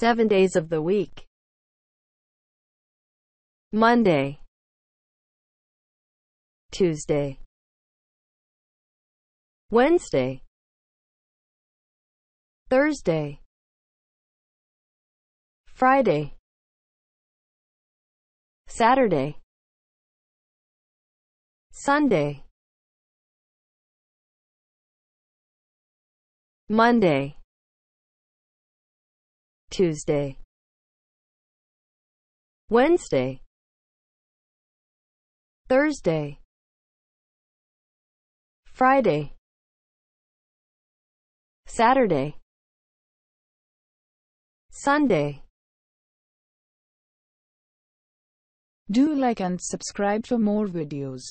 seven days of the week. Monday Tuesday Wednesday Thursday Friday Saturday Sunday Monday Tuesday, Wednesday, Thursday, Friday, Saturday, Sunday. Do like and subscribe for more videos.